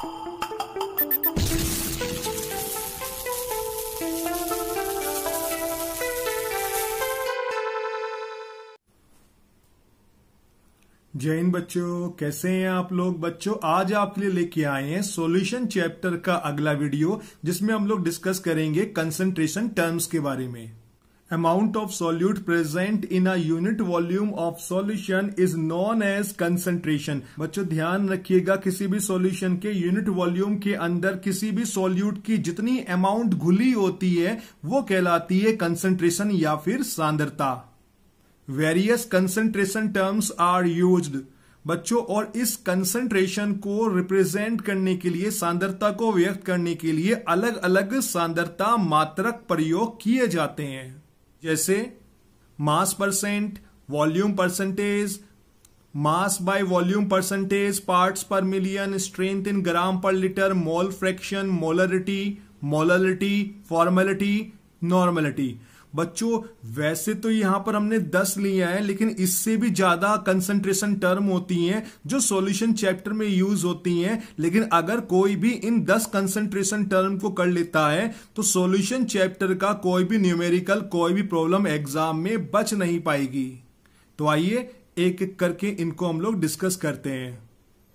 जय हिंद बच्चों कैसे हैं आप लोग बच्चों आज आपके लिए लेके आए हैं सॉल्यूशन चैप्टर का अगला वीडियो जिसमें हम लोग डिस्कस करेंगे कंसंट्रेशन टर्म्स के बारे में amount of solute present in a unit volume of solution is known as concentration बच्चों ध्यान रखिएगा किसी भी सोल्यूशन के यूनिट वॉल्यूम के अंदर किसी भी सोल्यूट की जितनी अमाउंट घुली होती है वो कहलाती है कंसेंट्रेशन या फिर सांद्रता various concentration terms are use बच्चों और इस कंसंट्रेशन को रिप्रेजेंट करने के लिए सांद्रता को व्यक्त करने के लिए अलग अलग सांद्रता मात्रक प्रयोग किए जाते हैं जैसे mass percent volume percentage mass by volume percentage parts per million strength in gram per litre mole fraction molarity molarity formality normality बच्चों वैसे तो यहां पर हमने 10 लिया है लेकिन इससे भी ज्यादा कंसंट्रेशन टर्म होती हैं जो सॉल्यूशन चैप्टर में यूज होती हैं लेकिन अगर कोई भी इन 10 कंसंट्रेशन टर्म को कर लेता है तो सॉल्यूशन चैप्टर का कोई भी न्यूमेरिकल कोई भी प्रॉब्लम एग्जाम में बच नहीं पाएगी तो आइए एक एक करके इनको हम लोग डिस्कस करते हैं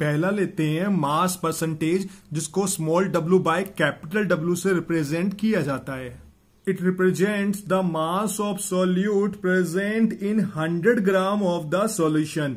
पहला लेते हैं मास परसेंटेज जिसको small W by capital W से रिप्रेजेंट किया जाता है it represents the mass of solute present in 100 gram of the solution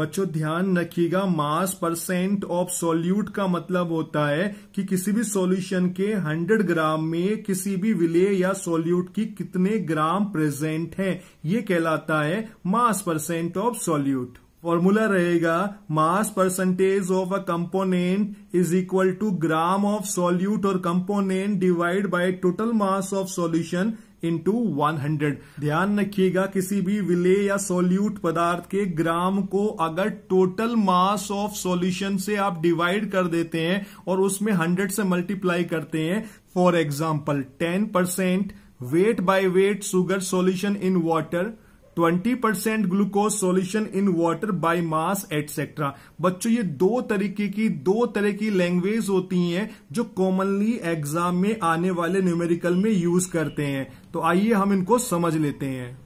बच्चों ध्यान रखिएगा मास परसेंट ऑफ सॉल्यूट का मतलब होता है कि किसी भी सॉल्यूशन के 100 ग्राम में किसी भी विलय या सॉल्यूट की कितने ग्राम प्रेजेंट है ये कहलाता है mass percent of solute formula रहेगा mass percentage of a component is equal to gram of solute और component divide by total mass of solution into one hundred ध्यान रखिएगा किसी भी विले या सोल्यूट पदार्थ के ग्राम को अगर टोटल मास ऑफ सॉल्यूशन से आप डिवाइड कर देते हैं और उसमें हंड्रेड से मल्टीप्लाई करते हैं for example ten percent weight by weight sugar solution in water 20 percent glucose solution in water by mass etcetera बच्चों ये दो तरीके की दो तरह की लैंग्वेज होती हैं जो कॉमनली एग्जाम में आने वाले न्यूमेरिकल में यूज करते हैं तो आइए हम इनको समझ लेते हैं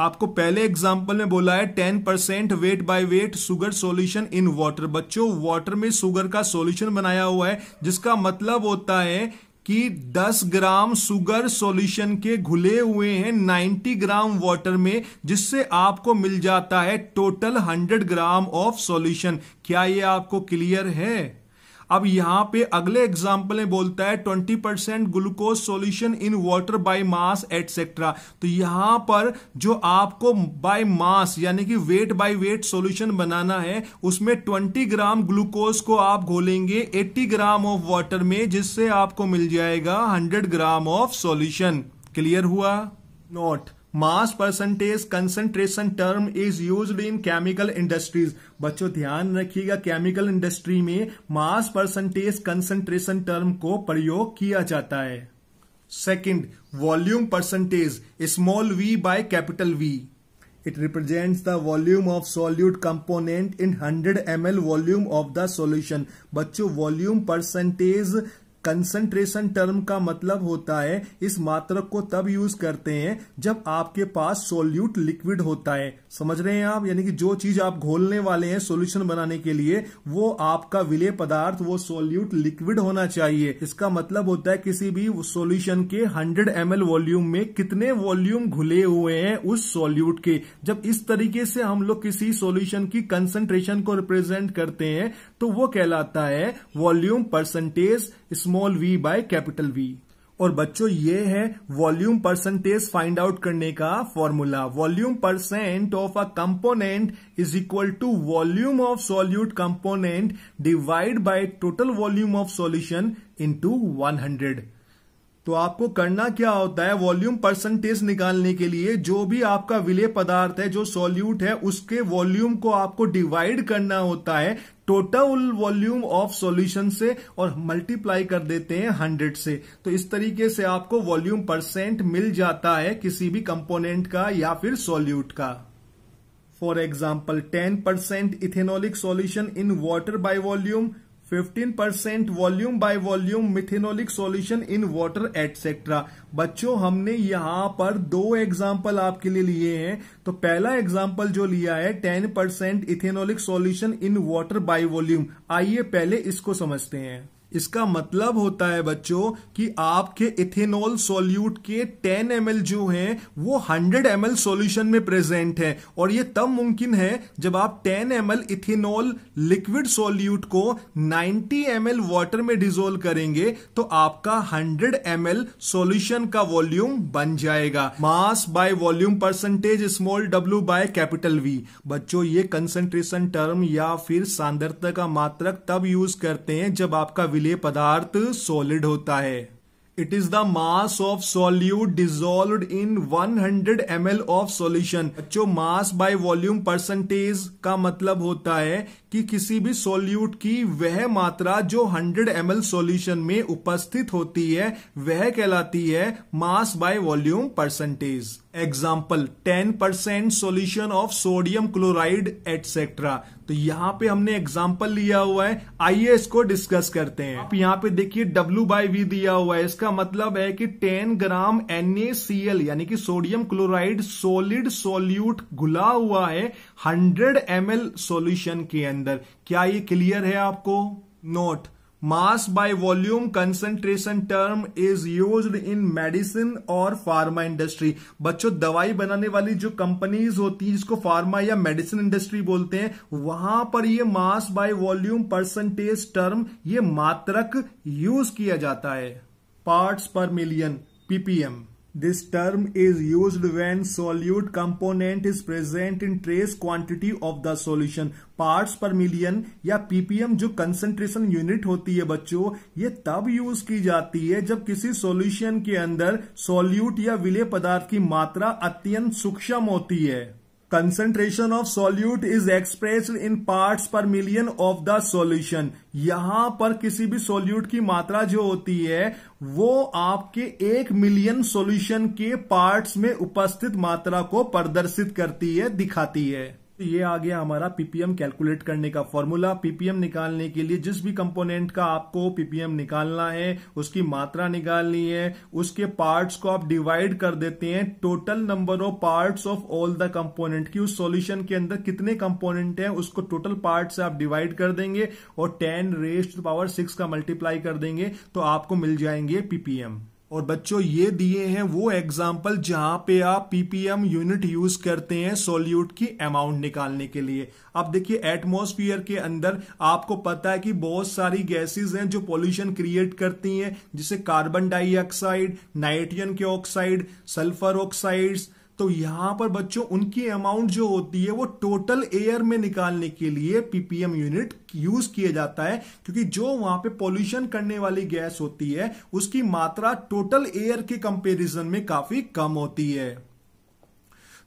आपको पहले एग्जाम्पल में बोला है ten percent weight by weight sugar solution in water बच्चों वाटर में सुगर का सॉल्यूशन बनाया हुआ है जिसका मतलब होता है कि 10 ग्राम सुगर सॉल्यूशन के घुले हुए हैं 90 ग्राम वाटर में जिससे आपको मिल जाता है टोटल 100 ग्राम ऑफ सॉल्यूशन क्या ये आपको क्लियर है अब यहां पे अगले एग्जाम्पल में बोलता है twenty percent glucose solution in water by mass etcetera तो यहां पर जो आपको बाय मास यानी कि वेट बाई वेट सोल्यूशन बनाना है उसमें ट्वेंटी ग्राम ग्लूकोज को आप घोलेंगे एट्टी ग्राम ऑफ वॉटर में जिससे आपको मिल जाएगा hundred gram of solution clear हुआ note mass percentage concentration term is use in chemical industries बच्चों ध्यान रखिएगा केमिकल इंडस्ट्री में मास परसेंटेज कंसेंट्रेशन टर्म को प्रयोग किया जाता है second volume percentage small V by capital V it represents the volume of solute component in 100 M volume of the solution बच्चों वॉल्यूम परसेंटेज कंसंट्रेशन टर्म का मतलब होता है इस मात्रक को तब यूज करते हैं जब आपके पास सोल्यूट लिक्विड होता है समझ रहे हैं आप यानी कि जो चीज आप घोलने वाले हैं सोल्यूशन बनाने के लिए वो आपका विलय पदार्थ वो सोल्यूट लिक्विड होना चाहिए इसका मतलब होता है किसी भी सोल्यूशन के 100 एम वॉल्यूम में कितने वॉल्यूम घुले हुए हैं उस सोल्यूट के जब इस तरीके से हम लोग किसी सोल्यूशन की कंसंट्रेशन को रिप्रेजेंट करते हैं तो वो कहलाता है volume percentage small V by capital V और बच्चों ये है वॉल्यूम परसेंटेज फाइंड आउट करने का formula volume percent of a component is equal to volume of solute component divide by total volume of solution into 100 तो आपको करना क्या होता है वॉल्यूम परसेंटेज निकालने के लिए जो भी आपका विलय पदार्थ है जो सॉल्यूट है उसके वॉल्यूम को आपको डिवाइड करना होता है टोटल वॉल्यूम ऑफ सॉल्यूशन से और मल्टीप्लाई कर देते हैं हंड्रेड से तो इस तरीके से आपको वॉल्यूम परसेंट मिल जाता है किसी भी कंपोनेंट का या फिर सॉल्यूट का for example ten percent ethanolic solution in water by volume 15 percent volume by volume methanolic solution in water etcetera बच्चों हमने यहां पर दो एग्जाम्पल आपके लिए लिए हैं तो पहला एग्जाम्पल जो लिया है 10 percent ethanolic solution in water by volume आइए पहले इसको समझते हैं इसका मतलब होता है बच्चों कि आपके इथेनॉल सॉल्यूट के 10 एम जो हैं वो 100 एम सॉल्यूशन में प्रेजेंट है और ये तब मुमकिन है जब आप 10 एम इथेनॉल लिक्विड सॉल्यूट को 90 एम वाटर में डिजोल्व करेंगे तो आपका 100 एम सॉल्यूशन का वॉल्यूम बन जाएगा mass by volume percentage small W by capital V बच्चों ये कंसेंट्रेशन टर्म या फिर सांद्रता का मात्रक तब यूज करते हैं जब आपका विलय पदार्थ सॉलिड होता है it is the mass of solute dissolve in 100 hundred M L of solution बच्चों मास बाय वॉल्यूम परसेंटेज का मतलब होता है कि किसी भी सॉल्यूट की वह मात्रा जो 100 एम एल सोल्यूशन में उपस्थित होती है वह कहलाती है mass by volume percentage example ten percent solution of sodium chloride etcetera तो यहां पे हमने एग्जाम्पल लिया हुआ है आइए इसको डिस्कस करते हैं आप यहाँ पे देखिए W बाई वी दिया हुआ है इसका मतलब है कि 10 ग्राम NaCl यानी कि सोडियम क्लोराइड सोलिड सोल्यूट घुला हुआ है 100 ml सॉल्यूशन के अंदर क्या ये क्लियर है आपको note mass by volume concentration term is used in medicine और फार्मा इंडस्ट्री बच्चों दवाई बनाने वाली जो कंपनीज होती है जिसको फार्मा या मेडिसिन इंडस्ट्री बोलते हैं वहां पर ये mass by volume percentage term ये मात्रक यूज किया जाता है parts per million PPM this term is use when solute component is present in trace quantity of the solution part per million या पीपीएम जो कंसेंट्रेशन यूनिट होती है बच्चों ये तब यूज की जाती है जब किसी सोल्यूशन के अंदर सोल्यूट या विलय पदार्थ की मात्रा अत्यंत सूक्ष्म होती है concentration of solute is expressed in parts per million of the solution यहां पर किसी भी सॉल्यूट की मात्रा जो होती है वो आपके एक मिलियन सॉल्यूशन के पार्ट्स में उपस्थित मात्रा को प्रदर्शित करती है दिखाती है तो ये आ गया हमारा पीपीएम कैलकुलेट करने का फॉर्मूला पीपीएम निकालने के लिए जिस भी कंपोनेंट का आपको पीपीएम निकालना है उसकी मात्रा निकालनी है उसके पार्ट्स को आप डिवाइड कर देते हैं total number of parts of all the component की उस सॉल्यूशन के अंदर कितने कंपोनेंट हैं उसको टोटल पार्ट से आप डिवाइड कर देंगे और टेन रेस्ट पावर सिक्स का मल्टीप्लाई कर देंगे तो आपको मिल जाएंगे पीपीएम और बच्चों ये दिए हैं वो एग्जाम्पल जहां पे आप पीपीएम यूनिट यूज करते हैं सोल्यूट की अमाउंट निकालने के लिए अब देखिए एटमोस्फियर के अंदर आपको पता है कि बहुत सारी गैसेस हैं जो पोल्यूशन क्रिएट करती हैं जिसे कार्बन डाइऑक्साइड नाइट्रोजन के ऑक्साइड सल्फर ऑक्साइड्स तो यहां पर बच्चों उनकी अमाउंट जो होती है वो टोटल एयर में निकालने के लिए पीपीएम यूनिट यूज किया जाता है क्योंकि जो वहां पे पॉल्यूशन करने वाली गैस होती है उसकी मात्रा टोटल एयर के कंपैरिजन में काफी कम होती है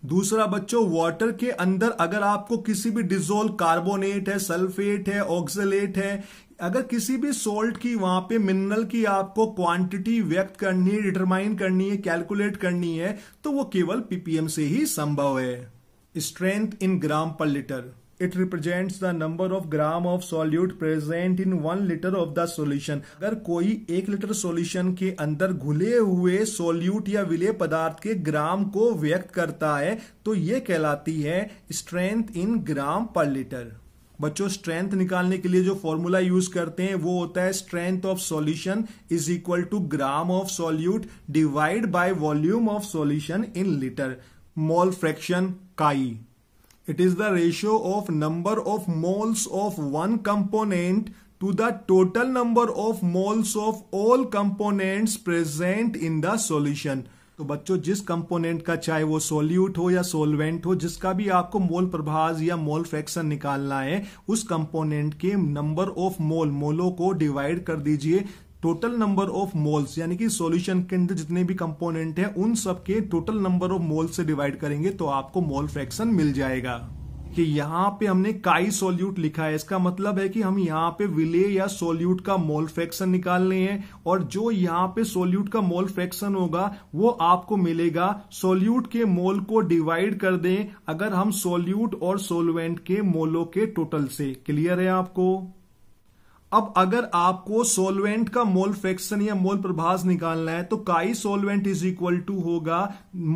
दूसरा बच्चों वाटर के अंदर अगर आपको किसी भी डिजोल्व कार्बोनेट है सल्फेट है ऑक्सलेट है अगर किसी भी सोल्ट की वहां पे मिनरल की आपको क्वांटिटी व्यक्त करनी है डिटरमाइन करनी है कैलकुलेट करनी है तो वो केवल पीपीएम से ही संभव है strength in gram per litre it represent the number of gram of solute present in one litre of the solution अगर कोई एक लीटर सोल्यूशन के अंदर घुले हुए सोल्यूट या विलय पदार्थ के ग्राम को व्यक्त करता है तो ये कहलाती है strength in gram per litre बच्चों स्ट्रेंथ निकालने के लिए जो फॉर्मूला यूज करते हैं वो होता है strength of solution is equal to gram of solute divide by volume of solution in litre mole fraction chi It is the ratio of number of moles of one component to the total number of moles of all components present in the solution. तो बच्चों जिस component का चाहे वो solute हो या solvent हो जिसका भी आपको मोल प्रभाज या मोल फ्रैक्शन निकालना है उस कंपोनेंट के नंबर ऑफ मोल मोलों को डिवाइड कर दीजिए टोटल नंबर ऑफ मोल्स यानी कि सॉल्यूशन के अंदर जितने भी कंपोनेंट हैं उन सब के टोटल नंबर ऑफ मोल से डिवाइड करेंगे तो आपको मोल फ्रैक्शन मिल जाएगा कि यहाँ पे हमने काई सोल्यूट लिखा है इसका मतलब है कि हम यहाँ पे विले या सोल्यूट का मोल फ्रैक्शन निकालने हैं और जो यहाँ पे सोल्यूट का मोल फ्रैक्शन होगा वो आपको मिलेगा सोल्यूट के मोल को डिवाइड कर दें अगर हम सोल्यूट और सोलवेंट के मोलों के टोटल से क्लियर है आपको अब अगर आपको सोलवेंट का मोल फ्रैक्शन या मोल प्रभास निकालना है तो chi solvent is equal to होगा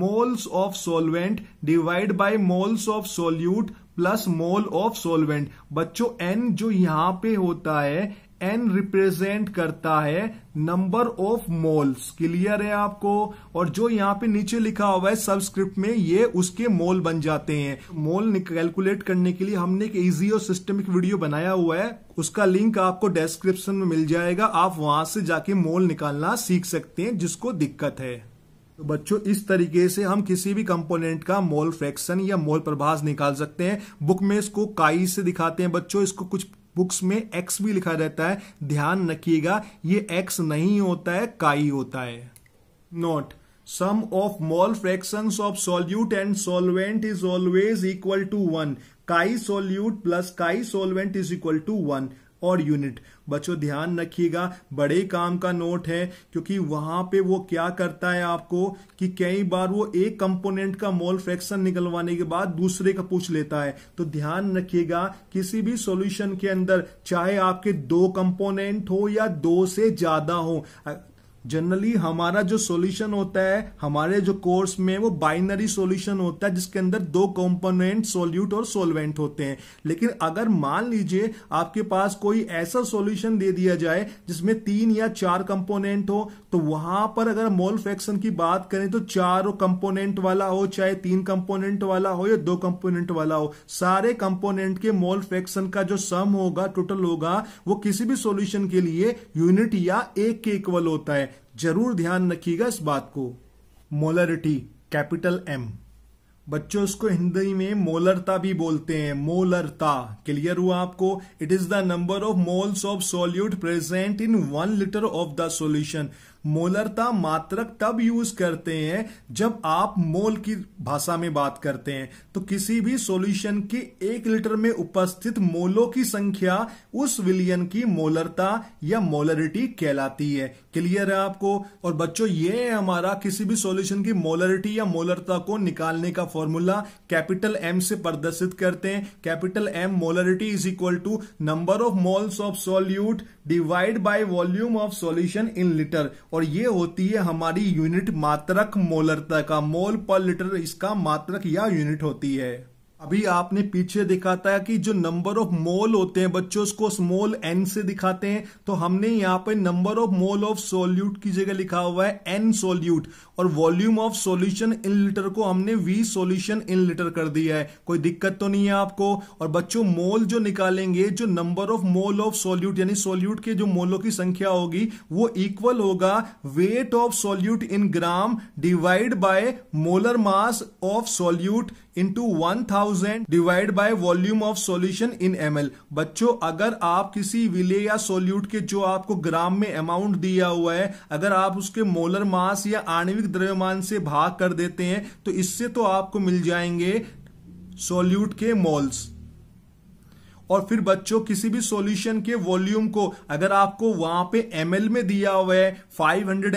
moles of solvent divide by moles of solute plus mole of solvent बच्चों एन जो यहां पे होता है एन रिप्रेजेंट करता है नंबर ऑफ मोल्स क्लियर है आपको और जो यहाँ पे नीचे लिखा हुआ है सबस्क्रिप्ट में ये उसके मोल बन जाते हैं मोल कैलकुलेट करने के लिए हमने एक इजी और सिस्टमिक वीडियो बनाया हुआ है उसका लिंक आपको डिस्क्रिप्शन में मिल जाएगा आप वहां से जाके मोल निकालना सीख सकते हैं जिसको दिक्कत है तो बच्चों इस तरीके से हम किसी भी कंपोनेंट का मोल फ्रैक्शन या मोल प्रभास निकाल सकते हैं बुक में इसको काई से दिखाते हैं बच्चों इसको कुछ बुक्स में एक्स भी लिखा रहता है ध्यान रखिएगा ये एक्स नहीं होता है काई होता है note sum of mole fraction of solute and solvent is always equal to one chi solute plus chi solvent is equal to one और यूनिट बच्चों ध्यान रखिएगा बड़े काम का नोट है क्योंकि वहां पे वो क्या करता है आपको कि कई बार वो एक कंपोनेंट का मोल फ्रैक्शन निकलवाने के बाद दूसरे का पूछ लेता है तो ध्यान रखिएगा किसी भी सॉल्यूशन के अंदर चाहे आपके दो कंपोनेंट हो या दो से ज्यादा हो जनरली हमारा जो सॉल्यूशन होता है हमारे जो कोर्स में वो बाइनरी सॉल्यूशन होता है जिसके अंदर दो कंपोनेंट सॉल्यूट और सॉल्वेंट होते हैं लेकिन अगर मान लीजिए आपके पास कोई ऐसा सॉल्यूशन दे दिया जाए जिसमें तीन या चार कंपोनेंट हो तो वहां पर अगर मोल फ्रैक्शन की बात करें तो चार कंपोनेंट वाला हो चाहे तीन कंपोनेंट वाला हो या दो कंपोनेंट वाला हो सारे कंपोनेंट के मोल फ्रैक्शन का जो सम होगा टोटल होगा वो किसी भी सोल्यूशन के लिए यूनिट या एक के इक्वल होता है जरूर ध्यान रखिएगा इस बात को मोलरिटी कैपिटल एम बच्चों इसको हिंदी में मोलरता भी बोलते हैं मोलरता क्लियर हुआ आपको it is the number of moles of solute present in one litre of the solution मोलरता मात्रक तब यूज करते हैं जब आप मोल की भाषा में बात करते हैं तो किसी भी सॉल्यूशन के एक लीटर में उपस्थित मोलों की संख्या उस विलियन की मोलरता या मोलरिटी कहलाती है क्लियर है आपको और बच्चों ये है हमारा किसी भी सॉल्यूशन की मोलरिटी या मोलरता को निकालने का फॉर्मूला कैपिटल एम से प्रदर्शित करते हैं capital M molarity is equal to number of moles of solute divide by volume of solution in litre और ये होती है हमारी यूनिट मात्रक मोलरता का मोल पर लीटर इसका मात्रक या यूनिट होती है अभी आपने पीछे देखा था कि जो नंबर ऑफ मोल होते हैं बच्चों उसको स्मॉल एन से दिखाते हैं तो हमने यहाँ पे number of mole of solute की जगह लिखा हुआ है एन सोल्यूट और volume of solution in litre को हमने वी सॉल्यूशन इन लीटर कर दिया है कोई दिक्कत तो नहीं है आपको और बच्चों मोल जो निकालेंगे जो number of mole of solute यानी सोल्यूट के जो मोलों की संख्या होगी वो इक्वल होगा weight of solute in gram divide by molar mass of solute into one thousand divide by volume of solution in M बच्चों अगर आप किसी विले या सोल्यूट के जो आपको ग्राम में अमाउंट दिया हुआ है अगर आप उसके मोलर मास या आणविक द्रव्यमान से भाग कर देते हैं तो इससे तो आपको मिल जाएंगे सोल्यूट के मोल्स और फिर बच्चों किसी भी सॉल्यूशन के वॉल्यूम को अगर आपको वहां पे एम में दिया हुआ है 500 हंड्रेड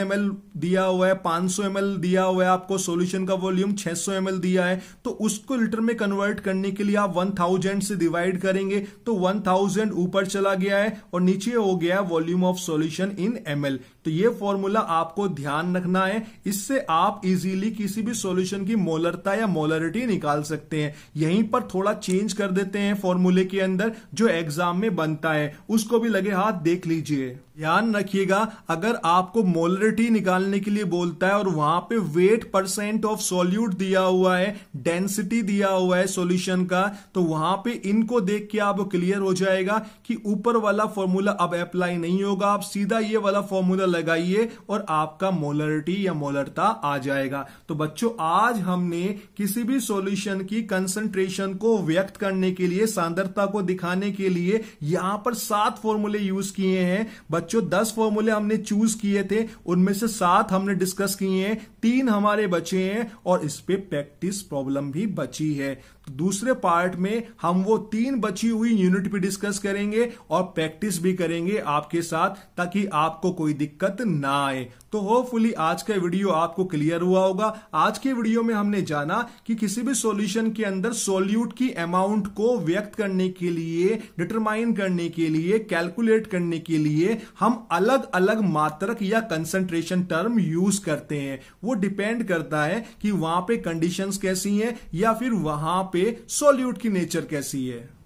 दिया हुआ है 500 सौ दिया हुआ है आपको सॉल्यूशन का वॉल्यूम 600 सौ दिया है तो उसको लीटर में कन्वर्ट करने के लिए आप 1000 से डिवाइड करेंगे तो 1000 ऊपर चला गया है और नीचे हो गया है volume of solution in M तो ये फॉर्मूला आपको ध्यान रखना है इससे आप इजीली किसी भी सॉल्यूशन की मोलरता या मोलरिटी निकाल सकते हैं यहीं पर थोड़ा चेंज कर देते हैं फॉर्मूले के अंदर अंदर जो एग्जाम में बनता है उसको भी लगे हाथ देख लीजिए ध्यान रखिएगा अगर आपको मोलरिटी निकालने के लिए बोलता है और वहां पे वेट परसेंट ऑफ सॉल्यूट दिया हुआ है डेंसिटी दिया हुआ है सॉल्यूशन का तो वहां पे इनको देख के आप क्लियर हो जाएगा कि ऊपर वाला फॉर्मूला अब अप्लाई नहीं होगा आप सीधा ये वाला फॉर्मूला लगाइए और आपका मोलरिटी या मोलरता आ जाएगा तो बच्चों आज हमने किसी भी सोल्यूशन की कंसेंट्रेशन को व्यक्त करने के लिए सांद्रता को दिखाने के लिए यहां पर सात फॉर्मूले यूज किए हैं बच्चों दस फॉर्मूले हमने चूज किए थे उनमें से सात हमने डिस्कस किए हैं तीन हमारे बचे हैं और इस पे प्रैक्टिस प्रॉब्लम भी बची है तो दूसरे पार्ट में हम वो तीन बची हुई यूनिट भी डिस्कस करेंगे और प्रैक्टिस भी करेंगे आपके साथ ताकि आपको कोई दिक्कत ना आए तो होपफुली आज का वीडियो आपको क्लियर हुआ होगा आज के वीडियो में हमने जाना कि किसी भी सॉल्यूशन के अंदर सॉल्यूट की अमाउंट को व्यक्त करने के लिए डिटरमाइन करने के लिए कैलकुलेट करने के लिए हम अलग अलग मात्रक या कंसेंट्रेशन टर्म यूज करते हैं वो डिपेंड करता है कि वहां पे कंडीशंस कैसी हैं या फिर वहां पे सॉल्यूट की नेचर कैसी है